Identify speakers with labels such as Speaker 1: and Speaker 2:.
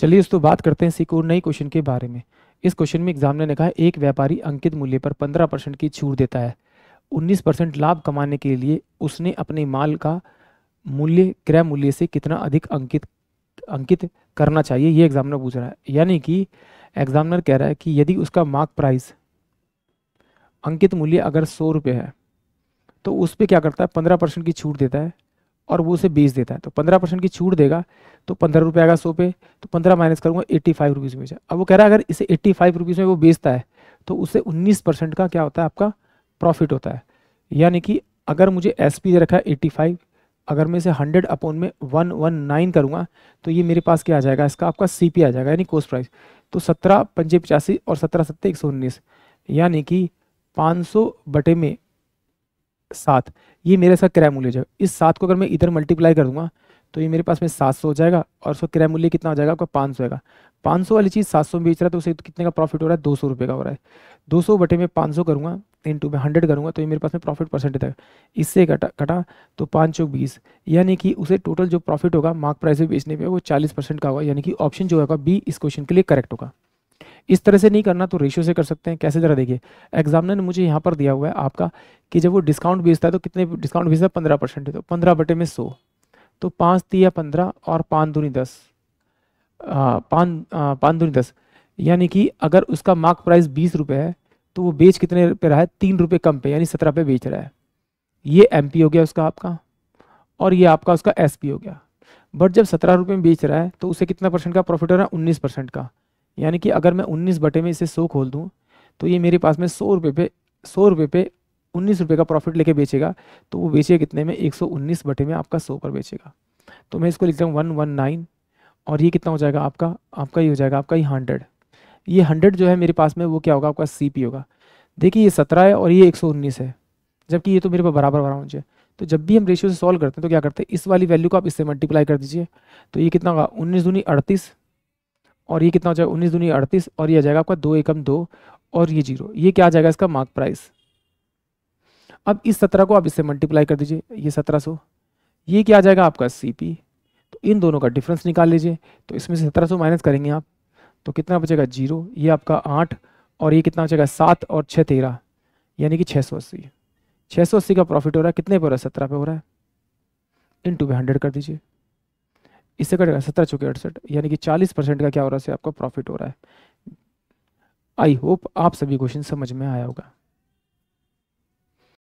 Speaker 1: चलिए दोस्तों बात करते हैं सिकोर नई क्वेश्चन के बारे में इस क्वेश्चन में एग्जामिनर ने कहा एक व्यापारी अंकित मूल्य पर 15 परसेंट की छूट देता है 19 परसेंट लाभ कमाने के लिए उसने अपने माल का मूल्य क्रय मूल्य से कितना अधिक अंकित अंकित करना चाहिए ये एग्जामिनर पूछ रहा है यानी कि एग्जामिनर कह रहा है कि यदि उसका मार्क प्राइस अंकित मूल्य अगर सौ रुपये है तो उस पर क्या करता है पंद्रह परसेंट की छूट देता है और वो उसे बेच देता है तो पंद्रह परसेंट की छूट देगा तो पंद्रह रुपये आएगा सौ पे तो पंद्रह माइनस करूँगा एट्टी फाइव रुपीज़ में अब वो कह रहा है अगर इसे एट्टी फाइव रुपीज़ में वो बेचता है तो उसे उन्नीस परसेंट का क्या होता है आपका प्रॉफिट होता है यानी कि अगर मुझे एस पी रखा है एट्टी फाइव अगर मैं इसे हंड्रेड अपॉन में वन वन नाइन करूँगा तो ये मेरे पास क्या आ जाएगा इसका आपका सी पी आ जाएगा यानी कोस्ट प्राइस तो सत्रह पंजे पचासी और सत्रह सत्तर एक सौ उन्नीस यानी कि पाँच सौ बटे में सात ये मेरे साथ क्रय मूल्य जो जाएगा इस सात को अगर मैं इधर मल्टीप्लाई कर दूंगा तो ये मेरे पास में सात सौ हो जाएगा और उसका क्रय मूल्य कितना हो जाएगा आपका पाँच सौ आएगा पाँच सौ वाली चीज़ सात सौ में बेच रहा है तो उसे कितने का प्रॉफिट हो रहा है दो सौ रुपये का हो रहा है दो सौ बटे में पाँच सौ करूँगा टू में हंड्रेड करूँगा तो ये मेरे पास में प्रॉफिट परसेंटेज आएगा इससे कटा कटा तो पाँच सौ बीस यानी कि उसे टोटल जो प्रॉफिट होगा मार्क प्राइस में बेचने पर वो चालीस परसेंट का होगा यानी कि ऑप्शन जो होगा बी इस क्वेश्चन के लिए करेक्ट होगा इस तरह से नहीं करना तो रेशियो से कर सकते हैं कैसे जरा देखिए एग्जामिनर ने मुझे यहाँ पर दिया हुआ है आपका कि जब वो डिस्काउंट भेजता है तो कितने डिस्काउंट भेजता है पंद्रह परसेंट तो पंद्रह बटे में सौ तो पाँच या पंद्रह और पाँच दूनी दस पाँच पाँच दूनी दस यानी कि अगर उसका मार्क प्राइस बीस रुपये है तो वो बेच कितने पे रहा है तीन रुपये कम पे यानी सत्रह पे बेच रहा है ये एम हो गया उसका आपका और ये आपका उसका एस हो गया बट जब सत्रह रुपये में बेच रहा है तो उसे कितना परसेंट का प्रॉफिट हो रहा है उन्नीस परसेंट का यानी कि अगर मैं उन्नीस बटे में इसे सौ खोल दूँ तो ये मेरे पास में सौ रुपये पे सौ रुपये पे उन्नीस रुपये का प्रॉफिट लेके बेचेगा तो वो बेचेगा कितने में एक सौ उन्नीस बटे में आपका सौ पर बेचेगा तो मैं इसको लिखता हूँ वन वन नाइन और ये कितना हो जाएगा आपका आपका ये हो जाएगा आपका ये हंड्रेड ये हंड्रेड जो है मेरे पास में वो क्या होगा आपका सी पी होगा देखिए ये सत्रह है और ये एक सौ उन्नीस है जबकि ये तो मेरे पास बराबर बराबर मुझे तो जब भी हम रेशियो से सॉल्व करते हैं तो क्या करते हैं इस वाली वैल्यू को आप इससे मल्टीप्लाई कर दीजिए तो ये कितना होगा उन्नीस दूनी अड़तीस और ये कितना हो जाएगा उन्नीस दूनी अड़तीस और ये आ जाएगा आपका दो एकम दो और ये जीरो ये क्या आ जाएगा इसका मार्क प्राइस अब इस सत्रह को आप इससे मल्टीप्लाई कर दीजिए ये सत्रह सौ ये क्या आ जाएगा आपका सी पी तो इन दोनों का डिफरेंस निकाल लीजिए तो इसमें से सत्रह सौ माइनस करेंगे आप तो कितना बचेगा जीरो ये आपका आठ और ये कितना बचेगा सात और छः तेरह यानी कि छः सौ अस्सी छः सौ अस्सी का प्रॉफिट हो रहा है कितने पर हो रहा है सत्रह पे हो रहा है इन टू पे हंड्रेड कर दीजिए इससे कटेगा सत्रह चौके अड़सठ यानी कि चालीस परसेंट का क्या हो रहा है आपका प्रॉफिट हो रहा है आई होप आप सभी क्वेश्चन समझ में आया होगा